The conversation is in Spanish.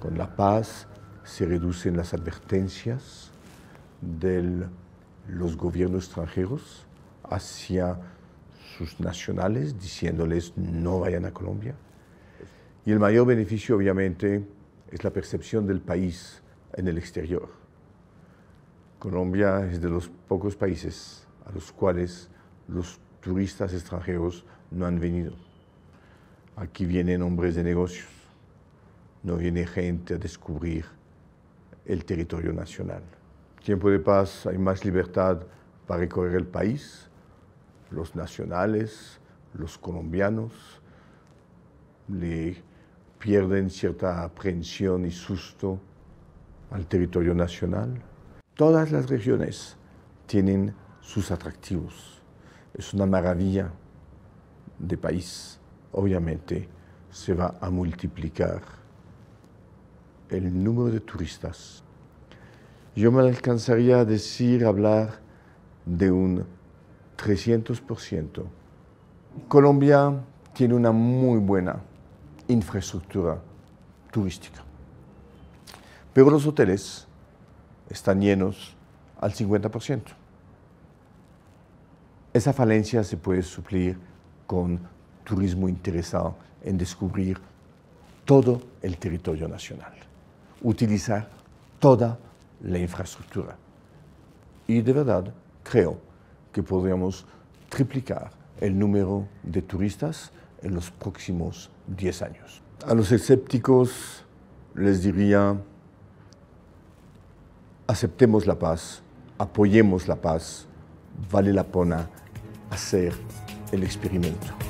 Con la paz se reducen las advertencias de los gobiernos extranjeros hacia sus nacionales, diciéndoles no vayan a Colombia. Y el mayor beneficio, obviamente, es la percepción del país en el exterior. Colombia es de los pocos países a los cuales los turistas extranjeros no han venido. Aquí vienen hombres de negocios no viene gente a descubrir el territorio nacional. Tiempo de paz, hay más libertad para recorrer el país, los nacionales, los colombianos, le pierden cierta aprehensión y susto al territorio nacional. Todas las regiones tienen sus atractivos. Es una maravilla de país. Obviamente se va a multiplicar el número de turistas. Yo me alcanzaría a decir, hablar de un 300%. Colombia tiene una muy buena infraestructura turística, pero los hoteles están llenos al 50%. Esa falencia se puede suplir con turismo interesado en descubrir todo el territorio nacional utilizar toda la infraestructura. Y de verdad creo que podríamos triplicar el número de turistas en los próximos 10 años. A los escépticos les diría, aceptemos la paz, apoyemos la paz, vale la pena hacer el experimento.